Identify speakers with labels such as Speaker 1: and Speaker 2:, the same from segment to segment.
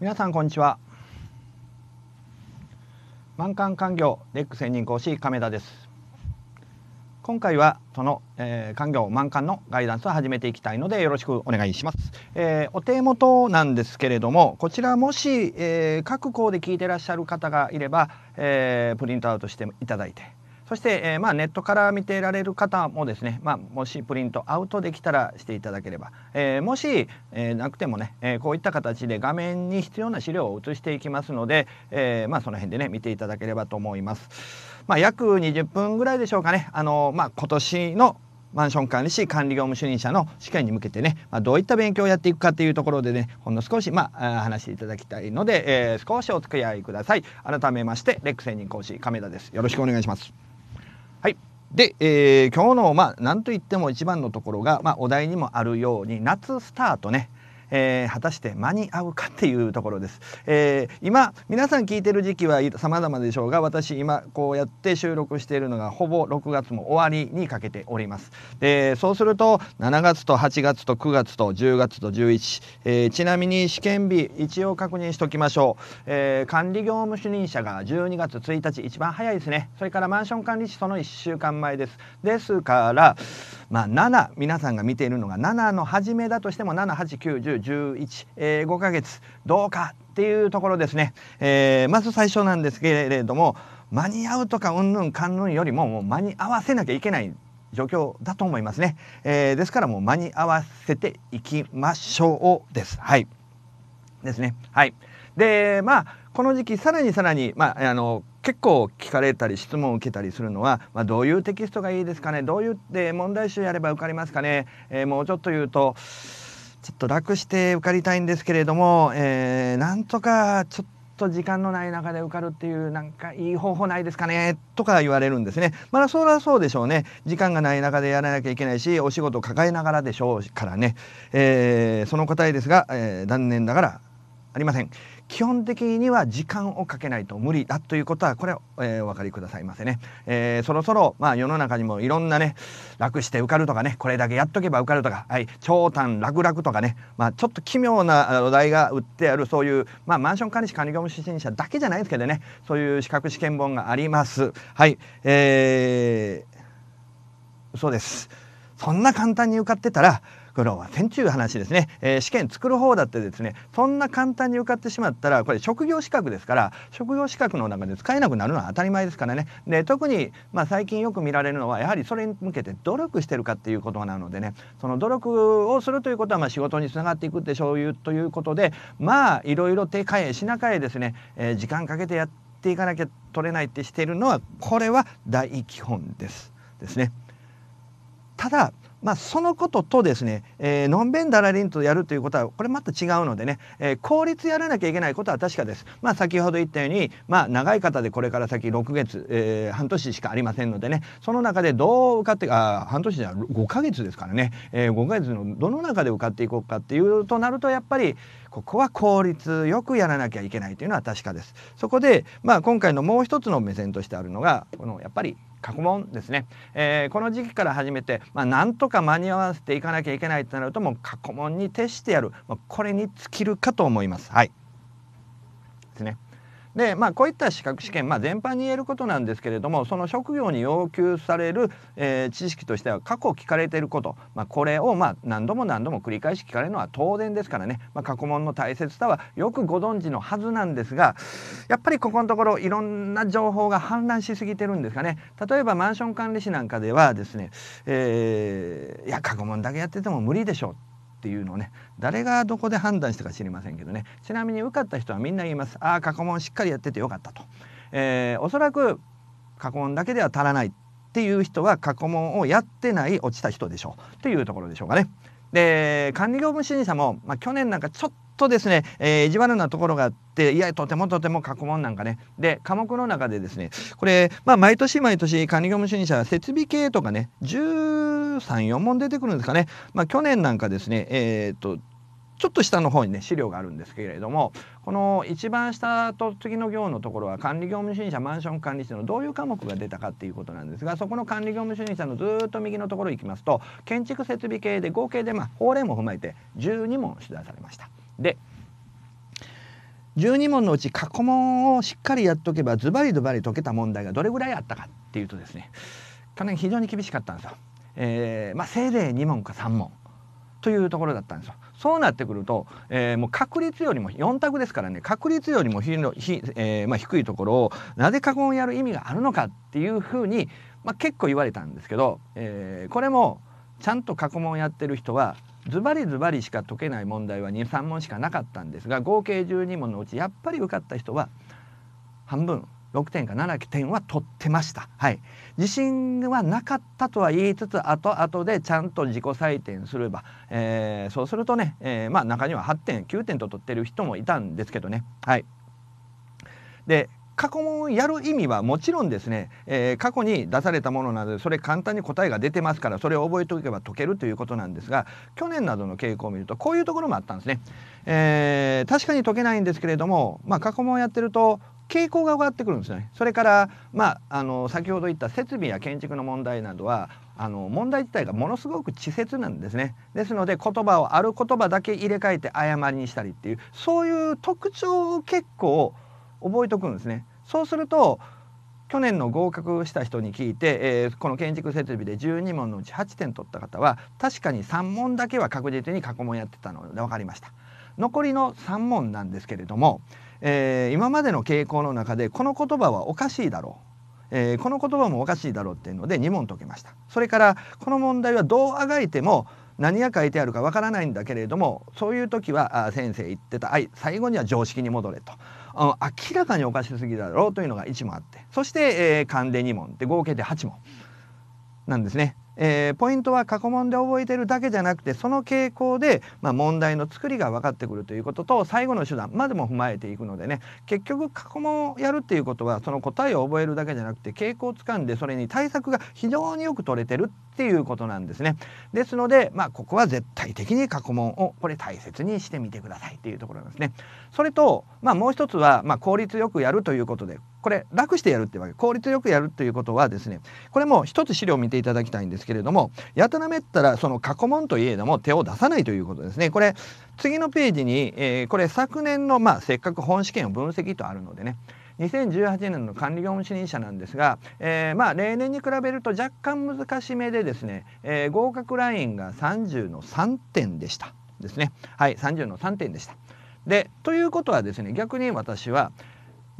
Speaker 1: 皆さんこんにちは満館官業レック専任講師亀田です今回はその、えー、官業満館のガイダンスを始めていきたいのでよろしくお願いします、えー、お手元なんですけれどもこちらもし、えー、各校で聞いてらっしゃる方がいれば、えー、プリントアウトしていただいてそして、えー、まあ、ネットから見てられる方もですね、まあ、もしプリントアウトできたらしていただければ、えー、もし、えー、なくてもね、えこういった形で画面に必要な資料を移していきますので、えまあ、その辺でね見ていただければと思います。まあ、約20分ぐらいでしょうかね、あのまあ、今年のマンション管理士管理業務主任者の試験に向けてね、まあ、どういった勉強をやっていくかというところでねほんの少し、まあ、話していただきたいので、えー、少しお付き合いください改めましてレック専任講師亀田ですよろしくお願いしますで、えー、今日のまあ何といっても一番のところが、まあ、お題にもあるように夏スタートねえー、果たして間に合うかっていうところです、えー、今皆さん聞いてる時期は様々でしょうが私今こうやって収録しているのがほぼ6月も終わりにかけておりますでそうすると7月と8月と9月と10月と11、えー、ちなみに試験日一応確認しておきましょう、えー、管理業務主任者が12月1日一番早いですねそれからマンション管理士その1週間前ですですからまあ7皆さんが見ているのが7の初めだとしても78910 1 1え5ヶ月どうかっていうところですね、えー、まず最初なんですけれども間に合うとかうんぬんかんぬんよりももう間に合わせなきゃいけない状況だと思いますね、えー、ですからもう間に合わせていきましょうですはいですねはいでまあこの時期さらにさらにまああの結構聞かれたり質問を受けたりするのは、まあ、どういうテキストがいいですかねどういう問題集やれば受かりますかね、えー、もうちょっと言うとちょっと楽して受かりたいんですけれども、えー、なんとかちょっと時間のない中で受かるっていうなんかいい方法ないですかねとか言われるんですね。まあそりゃそうでしょうね。時間がない中でやらなきゃいけないしお仕事を抱えながらでしょうからね。えー、その答えですが、えー、残念ながらありません。基本的には時間をかけないと無理だということはこれは、えー、お分かりくださいませね、えー、そろそろ、まあ、世の中にもいろんなね楽して受かるとかねこれだけやっとけば受かるとか、はい、長短楽々とかね、まあ、ちょっと奇妙なお題が売ってあるそういう、まあ、マンション管理士管理業務初心者だけじゃないですけどねそういう資格試験本があります。はい、えー、そうですそんな簡単に受かってたら作ろはせんちゅう話ですね、えー、試験作る方だってですねそんな簡単に受かってしまったらこれ職業資格ですから職業資格の中で使えなくなるのは当たり前ですからねで特に、まあ、最近よく見られるのはやはりそれに向けて努力してるかっていうことなのでねその努力をするということはまあ仕事につながっていくでしょうということでまあいろいろ手かえ品かえですね、えー、時間かけてやっていかなきゃ取れないってしているのはこれは大基本ですですね。ただまあ、そのこととですね、えー、のんべんだらりんとやるということはこれまた違うのでね、えー、効率やらなきゃいけないことは確かです。まあ、先ほど言ったように、まあ、長い方でこれから先6月、えー、半年しかありませんのでねその中でどう受かってあ半年じゃ5か月ですからね、えー、5か月のどの中で受かっていこうかっていうとなるとやっぱりここは効率よくやらなきゃいけないというのは確かです。そこで、まあ、今回のもう一つの目線としてあるのがこのやっぱり過去問ですね、えー、この時期から始めて、まあ、なんとか間に合わせていかなきゃいけないとなるともう過去問に徹してやる、まあ、これに尽きるかと思います。はいですねで、まあ、こういった資格試験、まあ、全般に言えることなんですけれどもその職業に要求される、えー、知識としては過去聞かれていること、まあ、これをまあ何度も何度も繰り返し聞かれるのは当然ですからね、まあ、過去問の大切さはよくご存知のはずなんですがやっぱりここのところいろんな情報が氾濫しすぎてるんですかね例えばマンション管理士なんかではですね、えー、いや過去問だけやってても無理でしょうっていうのをね誰がどこで判断したか知りませんけどねちなみに受かった人はみんな言いますああ過去問しっかりやっててよかったと、えー、おそらく過去問だけでは足らないっていう人は過去問をやってない落ちた人でしょうというところでしょうかね。で管理業務審査も、まあ、去年なんかちょっとですね、えー、意地悪なところがあっていやとてもとても過去問なんかねで科目の中でですねこれ、まあ、毎年毎年管理業務主任者は設備系とかね134問出てくるんですかね、まあ、去年なんかですねえー、っとちょっと下の方にね資料があるんですけれどもこの一番下と次の行のところは管理業務主任者マンション管理士のどういう科目が出たかっていうことなんですがそこの管理業務主任者のずっと右のところ行きますと建築設備系で合計でまあ法令も踏まえて12問出題されました。で12問のうち過去問をしっかりやっとけばズバリズバリ解けた問題がどれぐらいあったかっていうとですね去年非常に厳しかったんですよ。えー、まあ、せいぜい2問か3問というところだったんですよ。そうなってくると、えー、もう確率よりも4択ですからね確率よりもひのひ、えー、まあ、低いところをなぜ過去問やる意味があるのかっていうふうに、まあ、結構言われたんですけど、えこれもちゃんと過去問をやってる人はズバリズバリしか解けない問題は23問しかなかったんですが合計12問のうちやっぱり受かった人は半分6点か7点は取ってました、はい、自信はなかったとは言いつつ後々でちゃんと自己採点すれば、えー、そうするとね、えー、まあ中には8点9点と取ってる人もいたんですけどね。はい、で過去問をやる意味はもちろんですね、えー、過去に出されたものなどでそれ簡単に答えが出てますからそれを覚えておけば解けるということなんですが去年などの傾向を見るとこういうところもあったんですね。えー、確かに解けないんですけれども、まあ、過去問をやってると傾向が上がってくるんですねそれから、まあ、あの先ほど言った設備や建築の問題などはあの問題自体がものすごく稚拙なんですねですので言葉をある言葉だけ入れ替えて誤りにしたりっていうそういう特徴を結構覚えておくんですね。そうすると去年の合格した人に聞いて、えー、この建築設備で12問のうち8点取った方は確かに3問だけは確実に過去問やってたので分かりました。残りの3問なんですけれども、えー、今までの傾向の中でこの言葉はおかしいだろう、えー、この言葉もおかしいだろうっていうので2問解けました。それからこの問題はどうあがいても何が書いてあるかわからないんだけれどもそういう時はあ先生言ってた「はい最後には常識に戻れ」と。明らかにおかしすぎだろうというのが1問あってそして、えー、関連2問で合計で8問なんですね。えー、ポイントは過去問で覚えてるだけじゃなくてその傾向で、まあ、問題の作りが分かってくるということと最後の手段までも踏まえていくのでね結局過去問をやるっていうことはその答えを覚えるだけじゃなくて傾向をつかんでそれに対策が非常によく取れてるっていうことなんですね。ですので、まあ、ここは絶対的に過去問をこれ大切にしてみてくださいっていうところなんですね。それと、まあ、もう一つは、まあ、効率よくやるということでこれ楽してやるってわけ効率よくやるということはですねこれも一つ資料を見ていただきたいんですけれどもやたらめったらその過去問といえども手を出さないということですねこれ次のページに、えー、これ昨年のまあせっかく本試験を分析とあるのでね2018年の管理業務主任者なんですが、えー、まあ例年に比べると若干難しめでですね、えー、合格ラインが30の3点でしたですねはい30の3点でした。でということはですね逆に私は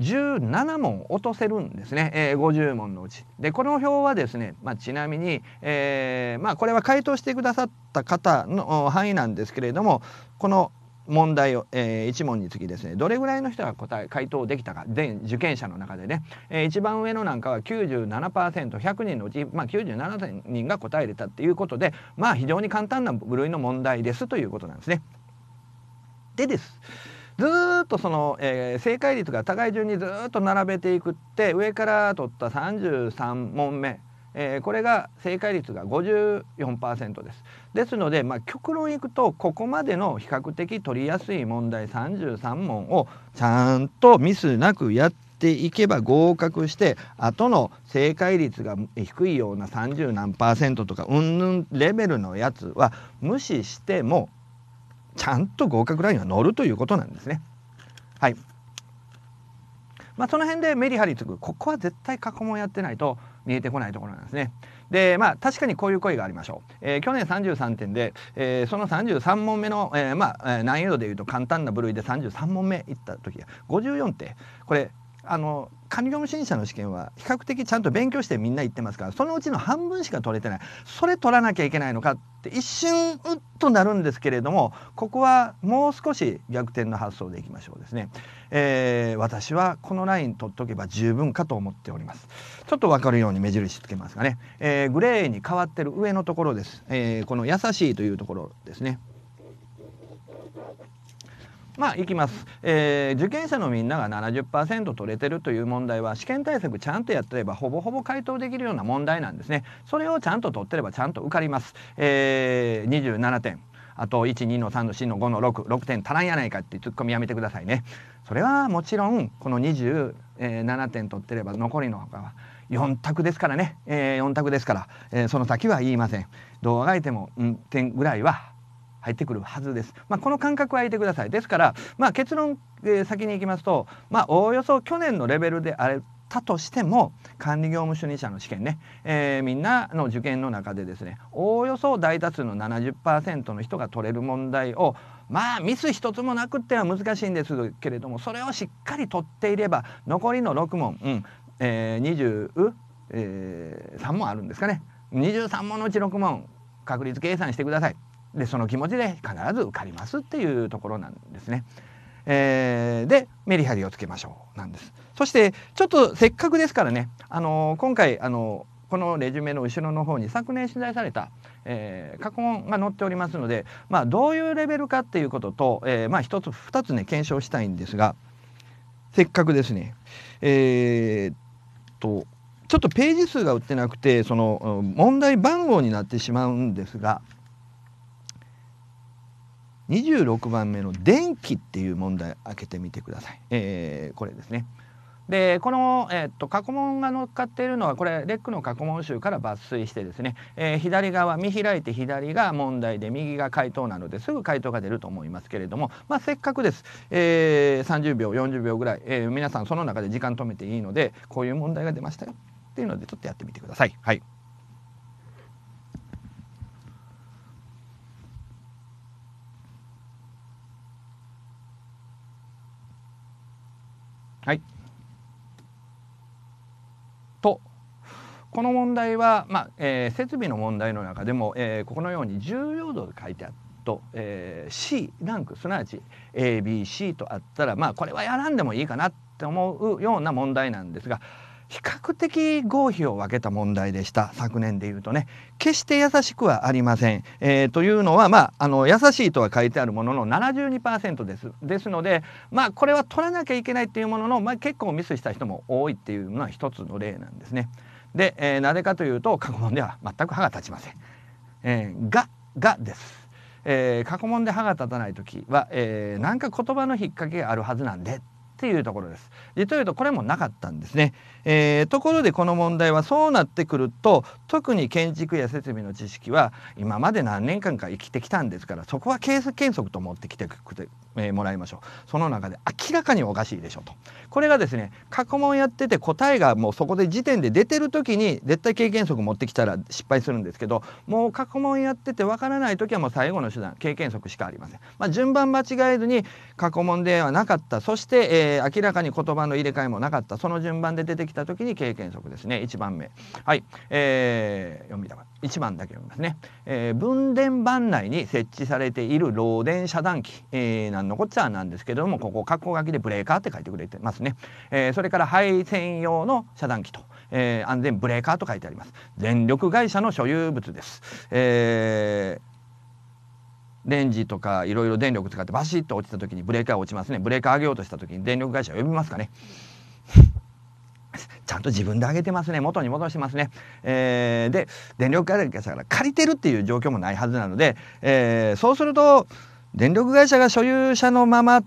Speaker 1: 17問落とせるんですね、えー、50問のうち。でこの表はですね、まあ、ちなみに、えー、まあ、これは回答してくださった方の範囲なんですけれどもこの問題を、えー、1問につきですねどれぐらいの人が答え回答できたか全受験者の中でね、えー、一番上のなんかは 97%100 人のうち、まあ、97人が答えれたっていうことでまあ非常に簡単な部類の問題ですということなんですね。でですずっとその、えー、正解率が高い順にずっと並べていくって上から取った33問目、えー、これが正解率が54%です。ですので、まあ、極論いくとここまでの比較的取りやすい問題33問をちゃんとミスなくやっていけば合格して後の正解率が低いような30何パーセントとかうんぬんレベルのやつは無視してもちゃんと合格ラインは乗るということなんですね。はいまあ、その辺でメリハリつくここは絶対過去問やってないと見えてこないところなんですね。でまあ確かにこういう声がありましょう。えー、去年33点で、えー、その33問目の、えー、まあ難易度でいうと簡単な部類で33問目いった時54点これあの管理業務審査の試験は比較的ちゃんと勉強してみんな行ってますからそのうちの半分しか取れてないそれ取らなきゃいけないのかって一瞬うっとなるんですけれどもここはもう少し逆転の発想でいきましょうですね、えー、私はこのライン取っおけば十分かと思っておりますちょっと分かるように目印つけますがね、えー、グレーに変わってる上のところです、えー、この優しいというところですねまあいきます、えー、受験者のみんなが70%取れてるという問題は試験対策ちゃんとやってればほぼほぼ回答できるような問題なんですねそれをちゃんと取ってればちゃんと受かります、えー、27点あと12の3の4の5の66点足らんやないかってツッコミやめてくださいねそれはもちろんこの27点取ってれば残りの他は4択ですからね、えー、4択ですから、えー、その先は言いませんどうあがいても、うん、点ぐらいは入ってくるはずです。まあ、この感覚は入れてください。ですから、まあ、結論、えー、先に行きますと、まあ、おおよそ去年のレベルであれたとしても管理業務主任者の試験ね、えー、みんなの受験の中でですねおおよそ大多数の70%の人が取れる問題をまあミス一つもなくっては難しいんですけれどもそれをしっかり取っていれば残りの6問、うんえー、23、え問あるんですかね23問のうち6問確率計算してください。でその気持ちで必ず受かりますっていうところなんですね。えー、でメリハリをつけましょうなんです。そしてちょっとせっかくですからね、あの今回あのこのレジュメの後ろの方に昨年取材された、えー、過去問が載っておりますので、まあ、どういうレベルかっていうことと、えー、まあ1つ2つね検証したいんですがせっかくですねえー、っとちょっとページ数が売ってなくてその問題番号になってしまうんですが。26番目の電気っていう問題開けてみてください、えー、これですね。でこの、えー、っと過去問が乗っかっているのはこれレックの過去問集から抜粋してですね、えー、左側見開いて左が問題で右が回答なのですぐ回答が出ると思いますけれども、まあ、せっかくです、えー、30秒40秒ぐらい、え皆さんその中で時間止めていいのでこういう問題が出ましたよっていうのでちょっとやってみてください。はいはい。とこの問題は、まあえー、設備の問題の中でも、えー、ここのように重要度が書いてあると、えー、C ランクすなわち ABC とあったらまあこれはやらんでもいいかなって思うような問題なんですが比較的合否を分けた問題でした昨年で言うとね決して優しくはありません、えー、というのはまああの優しいとは書いてあるものの72%ですですのでまあこれは取らなきゃいけないっていうものの、まあ、結構ミスした人も多いっていうのは一つの例なんですねで、えー、なぜかというと過去問では全く歯が立ちません、えー、ががですえー、過去問で歯が立たない時は、えー、なんか言葉の引っ掛けがあるはずなんでっていうところです。実と言うとこれもなかったんですね。えー、ところでこの問題はそうなってくると特に建築や設備の知識は今まで何年間か生きてきたんですからそこはケース検則と持ってきてえー、もらいましょうその中で明らかにおかしいでしょうとこれがですね過去問やってて答えがもうそこで時点で出てる時に絶対経験則持ってきたら失敗するんですけどもう過去問やっててわからない時はもう最後の手段経験則しかありません、まあ、順番間違えずに過去問ではなかったそして、えー、明らかに言葉の入れ替えもなかったその順番で出てきたした時に経験則ですね1番目はい、えー、読みだ1番だけ読みますね、えー、分電盤内に設置されている漏電遮断器、えー、なんのこっちゃなんですけれどもここ括弧書きでブレーカーって書いてくれてますね、えー、それから配線用の遮断器と、えー、安全ブレーカーと書いてあります電力会社の所有物です、えー、レンジとかいろいろ電力使ってバシッと落ちた時にブレーカー落ちますねブレーカー上げようとした時に電力会社呼びますかね、ちゃんと自分で上げてますね元に戻してますね、えー、で電力会社から借りてるっていう状況もないはずなので、えー、そうすると電力会社が所有者のままっ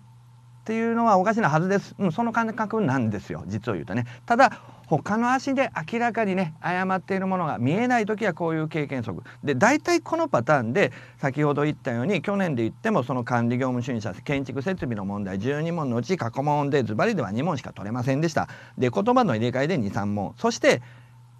Speaker 1: ていうのはおかしなはずです、うん、その感覚なんですよ実を言うとねただ他の足で明らかにね誤っているものが見えない時はこういう経験則で大体このパターンで先ほど言ったように去年で言ってもその管理業務主義者建築設備の問題12問のうち過去問でズバリでは2問しか取れませんでした。で言葉の入れ替えで23問そして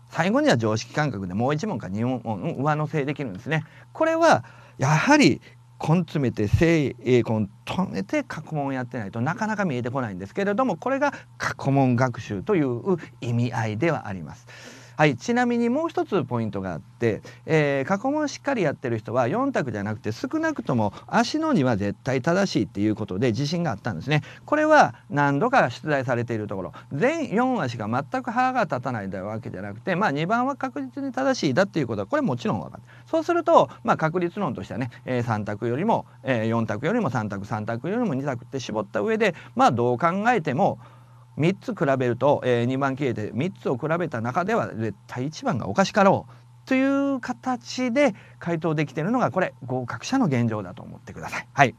Speaker 1: 最後には常識感覚でもう1問か2問上乗せできるんですね。これはやはり根詰めて精鋭根止めて過去問をやってないとなかなか見えてこないんですけれどもこれが過去問学習という意味合いではあります。はい、ちなみにもう一つポイントがあって、えー、過去問しっかりやってる人は4択じゃなくて少なくとも足の2は絶対正しいっていうことで自信があったんですね。これは何度か出題されているところ全4足が全く歯が立たないわけじゃなくて、まあ、2番は確実に正しいだっていうことはこれもちろん分かる。そうすると、まあ、確率論としてはね、えー、3択よりも、えー、4択よりも3択3択よりも2択って絞った上でまあどう考えても3つ比べると、えー、2万切れて3つを比べた中では絶対1番がおかしかろうという形で回答できているのがこれ合格者の現状だと思ってください。はい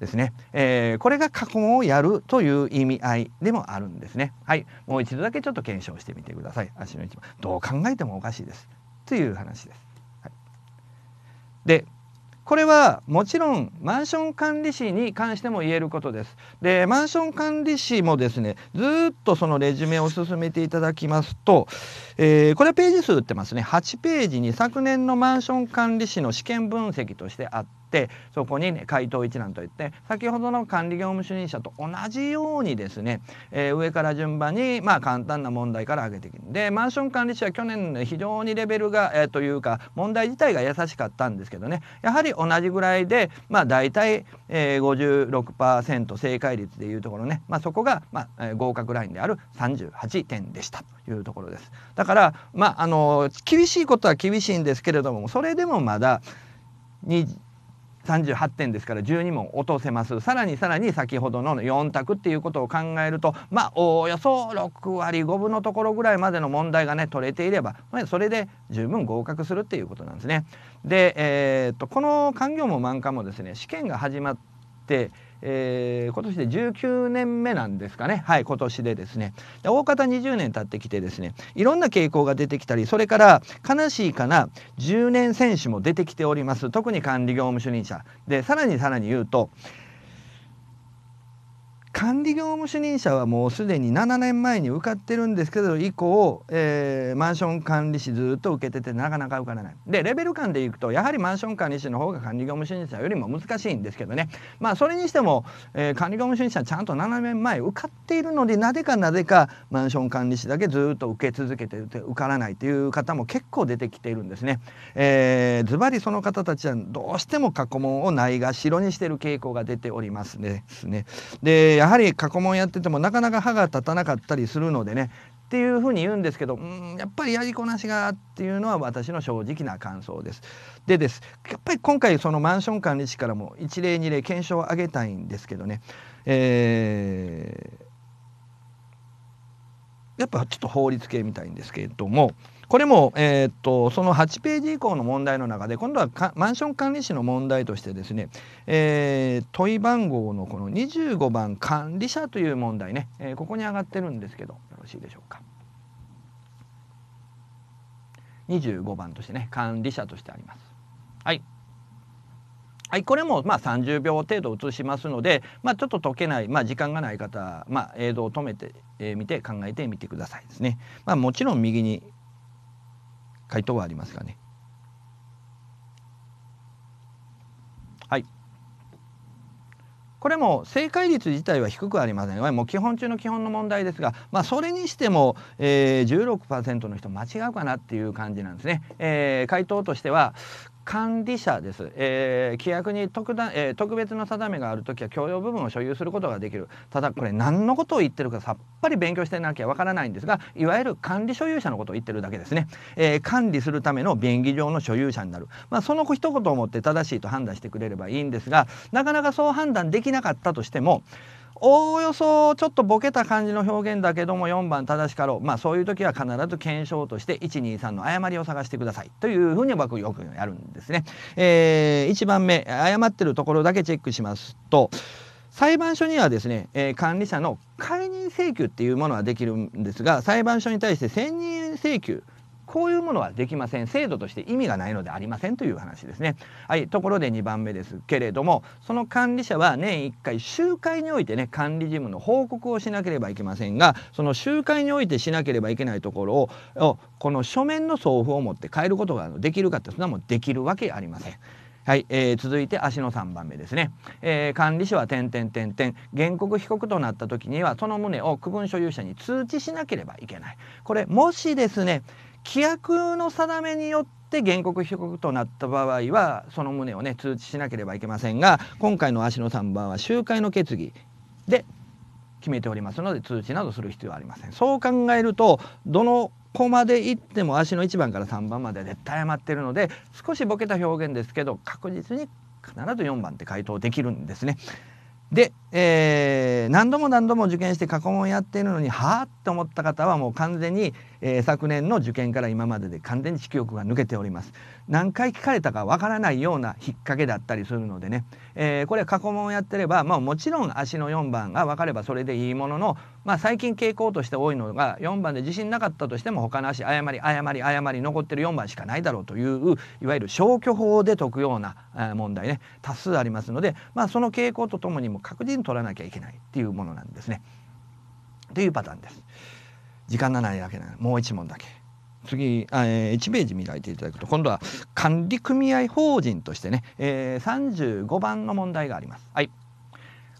Speaker 1: ですね、えー、これが過去をやるという意味合いでもあるんですね。はい、もう一度だけちょっと検証してみてください。足の一番どう考えてもおかしいですという話です。はい、でこれはもちろんマンション管理士に関しても言えることです。でマンション管理士もですねずっとそのレジュメを進めていただきますと、えー、これはページ数打ってますね8ページに昨年のマンション管理士の試験分析としてあってってそこにね回答一覧といって先ほどの管理業務主任者と同じようにですね、えー、上から順番にまあ簡単な問題から上げていくでマンション管理者は去年、の非常にレベルが、えー、というか問題自体が優しかったんですけどねやはり同じぐらいでまあ大体、えー、56%正解率でいうところね、まあ、そこが、まあ、合格ラインである38点でしたというところです。だからまああの厳しいことは厳しいんですけれどもそれでもまだ38点ですから12問落とせますさらにさらに先ほどの4択っていうことを考えるとまあおおよそ6割5分のところぐらいまでの問題がね取れていればそれで十分合格するっていうことなんですね。で、えー、っとこの官業も満館もですね試験が始まってえー、今年で19年目なんですかねはい今年でですね大方20年経ってきてですねいろんな傾向が出てきたりそれから悲しいかな10年選手も出てきております特に管理業務主任者でさらにさらに言うと管理業務主任者はもうすでに7年前に受かってるんですけど以降、えー、マンション管理士ずっと受けててなかなか受からない。でレベル間でいくとやはりマンション管理士の方が管理業務主任者よりも難しいんですけどねまあそれにしても、えー、管理業務主任者ちゃんと7年前受かっているのでなぜかなぜかマンション管理士だけずっと受け続けてて受からないという方も結構出てきているんですね。えー、ズバリその方たちはどうしても過去問をないがしろにしている傾向が出ておりますね。ではり過去問やっててもなかなか歯が立たなかったりするのでねっていうふうに言うんですけどうんやっぱりやりこなしがっていうのは私の正直な感想です。でですやっぱり今回そのマンション管理士からも一例二例検証を上げたいんですけどね、えー、やっぱちょっと法律系みたいんですけれども。これも、えー、っとその8ページ以降の問題の中で今度はマンション管理士の問題としてですね、えー、問い番号のこの25番管理者という問題ね、えー、ここに上がってるんですけどよろしいでしょうか。25番としてね管理者としてあります。はいはい、これもまあ30秒程度映しますので、まあ、ちょっと解けない、まあ、時間がない方は、まあ、映像を止めてみ、えー、て考えてみてくださいですね。まあ、もちろん右に回答はありますかねはいこれも正解率自体は低くありませんもう基本中の基本の問題ですが、まあ、それにしても、えー、16%の人間違うかなっていう感じなんですね、えー、回答としては管理者です、えー、規約に特段、えー、特別の定めがあるときは共用部分を所有することができるただこれ何のことを言ってるかさっぱり勉強してなきゃわからないんですがいわゆる管理所有者のことを言ってるだけですね、えー、管理するための便宜上の所有者になる、まあ、その一言をもって正しいと判断してくれればいいんですがなかなかそう判断できなかったとしてもおおよそちょっとボケた感じの表現だけども4番正しかろうまあそういう時は必ず検証として123の誤りを探してくださいというふうに僕よくやるんですね。えー、1番目誤ってるところだけチェックしますと裁判所にはですね、えー、管理者の解任請求っていうものはできるんですが裁判所に対して選任請求こういうものはできません制度として意味がないのでありませんという話ですね。はい、ところで2番目ですけれどもその管理者は年1回集会においてね管理事務の報告をしなければいけませんがその集会においてしなければいけないところをこの書面の送付を持って変えることができるかってそんなもんできるわけありません。はい、えー、続いて足の3番目ですね、えー、管理者は点点点点原告被告となった時にはその旨を区分所有者に通知しなければいけないこれもしですね規約の定めによって原告被告となった場合はその旨をね通知しなければいけませんが今回の足の3番は集会の決議で決めておりますので通知などする必要はありませんそう考えるとどのコまで行っても足の1番から3番まで絶対余ってるので少しボケた表現ですけど確実に必ず4番って回答できるんですね。で、えー、何度も何度も受験して過去問やっているのにはあって思った方はもう完全にえー、昨年の受験から今までで完全に記憶が抜けております何回聞かれたかわからないような引っ掛けだったりするのでね、えー、これ過去問をやってれば、まあ、もちろん足の4番が分かればそれでいいものの、まあ、最近傾向として多いのが4番で自信なかったとしても他の足誤り誤り誤り残ってる4番しかないだろうといういわゆる消去法で解くような問題ね多数ありますので、まあ、その傾向とともにも確実に取らなきゃいけないっていうものなんですね。というパターンです。時間がないわけなのもう1問だけ。次あ、えー、1ページ見られていただくと今度は管理組合法人としてね、えー、35番の問題があります。はい、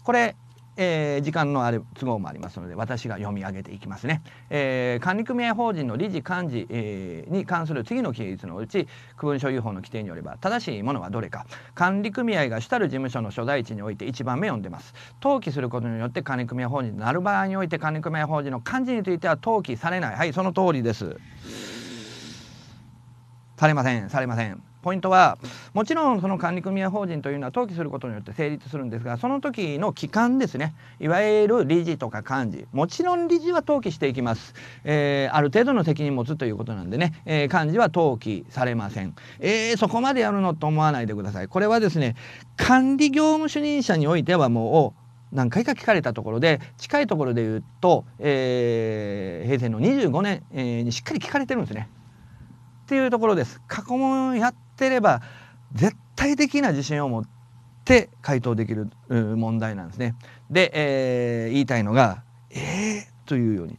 Speaker 1: これえー、時間のある都合もありますので私が読み上げていきますね、えー、管理組合法人の理事幹事、えー、に関する次の規律のうち区分所有法の規定によれば正しいものはどれか管理組合が主たる事務所の所在地において1番目読んでます登記することによって管理組合法人となる場合において管理組合法人の幹事については登記されないはいその通りですされませんされませんポイントはもちろんその管理組合法人というのは登記することによって成立するんですがその時の期間ですねいわゆる理事とか幹事もちろん理事は登記していきます、えー、ある程度の責任持つということなんでね、えー、幹事は登記されません、えー、そこまでやるのと思わないでくださいこれはですね管理業務主任者においてはもう何回か聞かれたところで近いところで言うと、えー、平成の25年、えー、にしっかり聞かれてるんですね。っていうところです。過去問やってれば絶対的な自信を持って回答できる問題なんですね。で、えー、言いたいのが「えー?」というように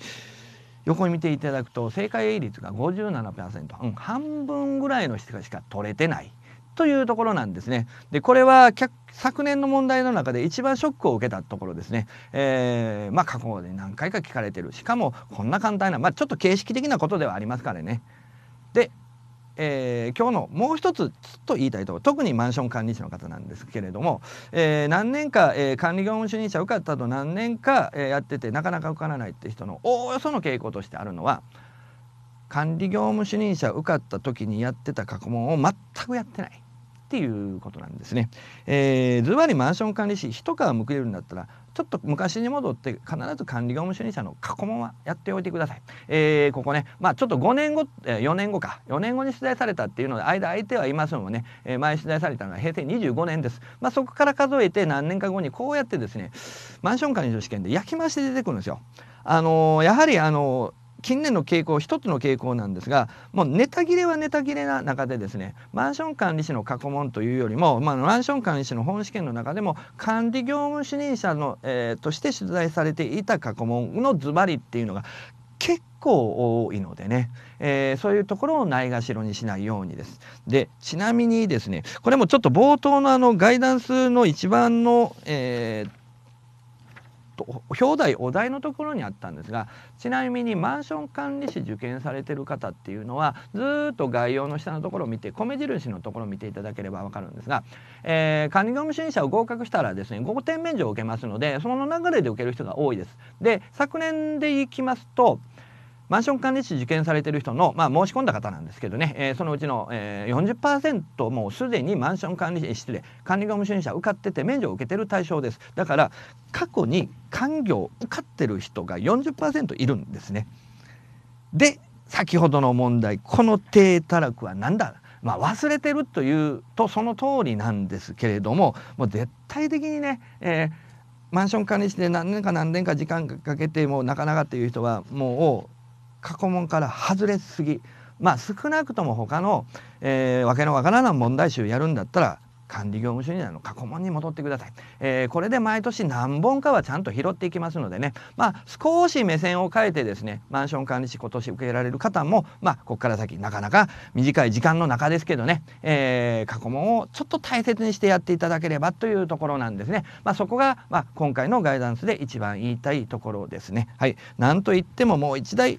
Speaker 1: 横に見ていただくと正解率が57%、うん、半分ぐらいの人しか取れてないというところなんですね。でこれは昨年の問題の中で一番ショックを受けたところですね。えー、まあ過去で何回か聞かれてるしかもこんな簡単なまあちょっと形式的なことではありますからね。でえー、今日のもう一つっと言いたいと特にマンション管理士の方なんですけれども、えー、何年か、えー、管理業務主任者受かったと何年か、えやっててなかなか受からないって人のおおよその傾向としてあるのは管理業務主任者受かった時にやってた過去問を全くやってないっていうことなんですね。えー、ずばりマンション管理士一皮むくれるんだったらちょっと昔に戻って必ず管理業務主任者の過去問はやっておいてください。えー、ここね、まあ、ちょっと5年後、え4年後か、4年後に取材されたっていうので、間空いてはいますのね、えー、前取材されたのは平成25年です。まあ、そこから数えて何年か後にこうやってですね、マンション管理の試験で焼き増しで出てくるんですよ。あのー、やはりあのー近年の傾向一つの傾向なんですがもうネタ切れはネタ切れな中でですねマンション管理士の過去問というよりも、まあ、マンション管理士の本試験の中でも管理業務主任者の、えー、として出題されていた過去問のズバリっていうのが結構多いのでね、えー、そういうところをないがしろにしないようにです。でちなみにですねこれもちょっと冒頭のあのガイダンスの一番の、えーと表題お題のところにあったんですがちなみにマンション管理士受験されてる方っていうのはずっと概要の下のところを見て米印のところを見ていただければ分かるんですが、えー、管理業務主任者を合格したらですね5点免除を受けますのでその流れで受ける人が多いです。で昨年でいきますとマンション管理士受験されてる人の、まあ、申し込んだ方なんですけどね、えー、そのうちの、えー、40%もうすでにマンション管理士失礼管理業務主任者受かってて免除を受けてる対象ですだから過去に官業受かってる人が40%いるんですね。で先ほどの問題この低たらくは何だまあ、忘れてるというとその通りなんですけれどももう絶対的にね、えー、マンション管理士で何年か何年か時間かけてもなかなかっていう人はもう過去問から外れすぎまあ少なくとも他の、えー、わけのわからない問題集やるんだったら管理業務主任の過去問に戻ってください、えー、これで毎年何本かはちゃんと拾っていきますのでね、まあ、少し目線を変えてですねマンション管理士今年受けられる方も、まあ、ここから先なかなか短い時間の中ですけどね、えー、過去問をちょっと大切にしてやっていただければというところなんですね。まあ、そこが、まあ、今回のガイダンスで一番言いたいところですね。はい、なんといってももう一台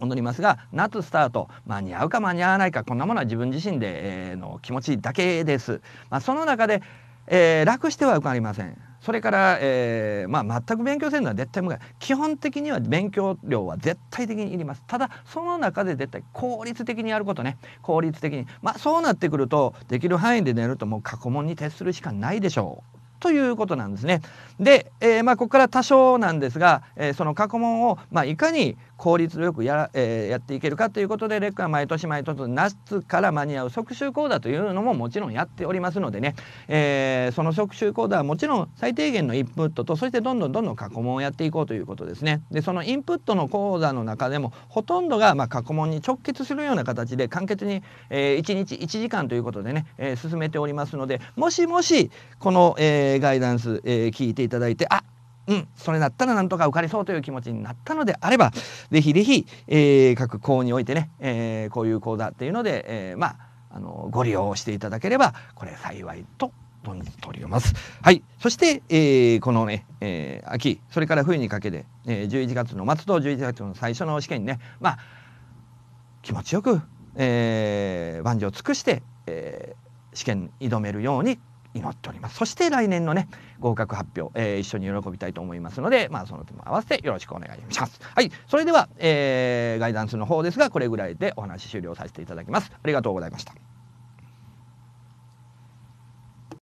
Speaker 1: 戻りますが夏スタート間に合うか間に合わないかこんなものは自分自身で、えー、の気持ちだけです。まあ、その中で、えー、楽しては受かりません。それから、えーまあ、全く勉強せるのは絶対無害基本的には勉強量は絶対的にいりますただその中で絶対効率的にやることね効率的にまあそうなってくるとできる範囲で寝るともう過去問に徹するしかないでしょうということなんですね。で、えーまあ、ここから多少なんですが、えー、その過去問を、まあ、いかに、効率よくや,、えー、やっていけるかということでレックは毎年毎年夏から間に合う即習講座というのももちろんやっておりますのでね、えー、その即習講座はもちろん最低限のインプットとそしてどんどんどんどん過去問をやっていこうということですね。でそのインプットの講座の中でもほとんどがま過去問に直結するような形で簡潔に、えー、1日1時間ということでね、え進めておりますのでもしもしこの、えガイダンス、え聞いていただいてあうんそれだったらなんとか受かりそうという気持ちになったのであれば是非是非えー、各校においてね、えー、こういう講座っていうので、えー、まああのご利用していただければこれ幸いと存じております。はい、そして、えー、このね、えー、秋それから冬にかけて、えー、11月の末と11月の最初の試験にね、まあ、気持ちよく、えー、万事を尽くして、えー、試験挑めるように祈っておりますそして来年のね合格発表、えー、一緒に喜びたいと思いますのでまあその点も合わせてよろしくお願いしますはいそれでは、えー、ガイダンスの方ですがこれぐらいでお話終了させていただきますありがとうございました